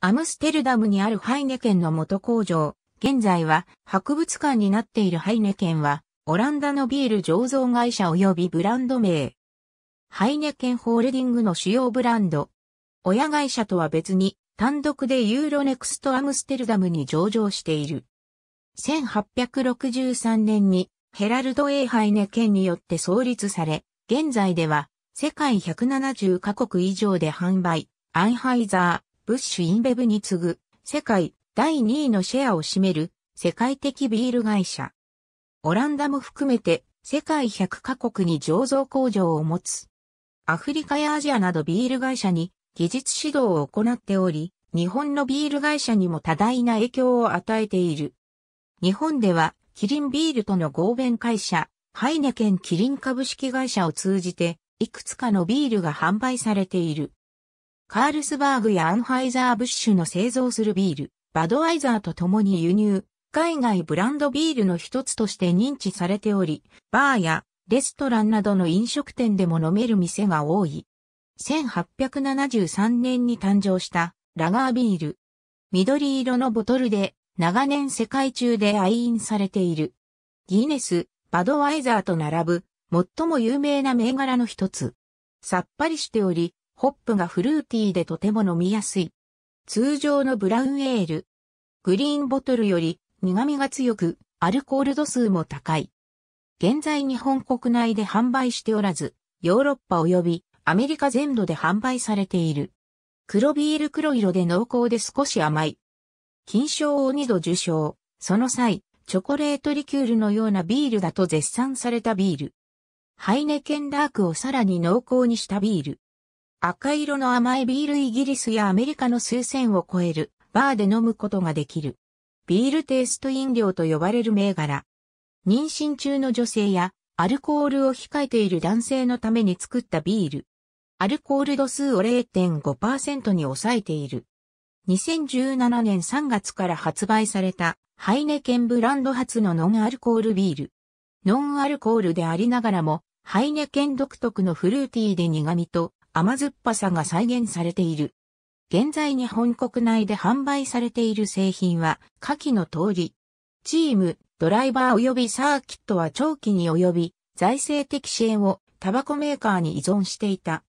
アムステルダムにあるハイネケンの元工場、現在は博物館になっているハイネケンは、オランダのビール醸造会社及びブランド名。ハイネケンホールディングの主要ブランド。親会社とは別に、単独でユーロネクストアムステルダムに上場している。1863年にヘラルド・エハイネケンによって創立され、現在では世界170カ国以上で販売、アンハイザー、ブッシュインベブに次ぐ、世界第2位のシェアを占める、世界的ビール会社。オランダも含めて、世界100カ国に醸造工場を持つ。アフリカやアジアなどビール会社に技術指導を行っており、日本のビール会社にも多大な影響を与えている。日本では、キリンビールとの合弁会社、ハイネケンキリン株式会社を通じて、いくつかのビールが販売されている。カールスバーグやアンハイザー・ブッシュの製造するビール、バドワイザーと共に輸入、海外ブランドビールの一つとして認知されており、バーやレストランなどの飲食店でも飲める店が多い。1873年に誕生したラガービール。緑色のボトルで長年世界中で愛飲されている。ギネス、バドワイザーと並ぶ最も有名な銘柄の一つ。さっぱりしており、ホップがフルーティーでとても飲みやすい。通常のブラウンエール。グリーンボトルより苦味が強く、アルコール度数も高い。現在日本国内で販売しておらず、ヨーロッパ及びアメリカ全土で販売されている。黒ビール黒色で濃厚で少し甘い。金賞を2度受賞。その際、チョコレートリキュールのようなビールだと絶賛されたビール。ハイネケンダークをさらに濃厚にしたビール。赤色の甘いビールイギリスやアメリカの数千を超えるバーで飲むことができる。ビールテイスト飲料と呼ばれる銘柄。妊娠中の女性やアルコールを控えている男性のために作ったビール。アルコール度数を0.5%に抑えている。2017年3月から発売されたハイネケンブランド発のノンアルコールビール。ノンアルコールでありながらも、ハイネケン独特のフルーティーで苦味と甘酸っぱさが再現されている。現在日本国内で販売されている製品は、下記の通り。チーム、ドライバー及びサーキットは長期に及び、財政的支援をタバコメーカーに依存していた。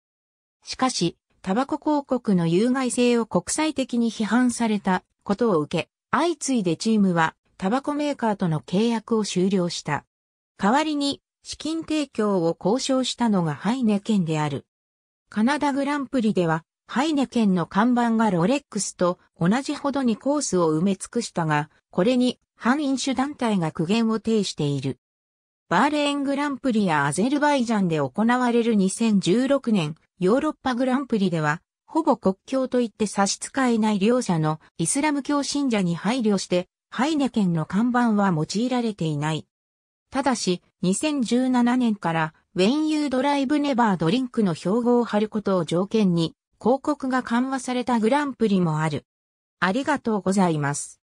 しかし、タバコ広告の有害性を国際的に批判されたことを受け、相次いでチームはタバコメーカーとの契約を終了した。代わりに資金提供を交渉したのがハイネケンである。カナダグランプリでは、ハイネケンの看板がロレックスと同じほどにコースを埋め尽くしたが、これに反飲酒団体が苦言を呈している。バーレーングランプリやアゼルバイジャンで行われる2016年ヨーロッパグランプリでは、ほぼ国境といって差し支えない両者のイスラム教信者に配慮して、ハイネケンの看板は用いられていない。ただし、2017年から When You Drive Never Drink の標語を貼ることを条件に、広告が緩和されたグランプリもある。ありがとうございます。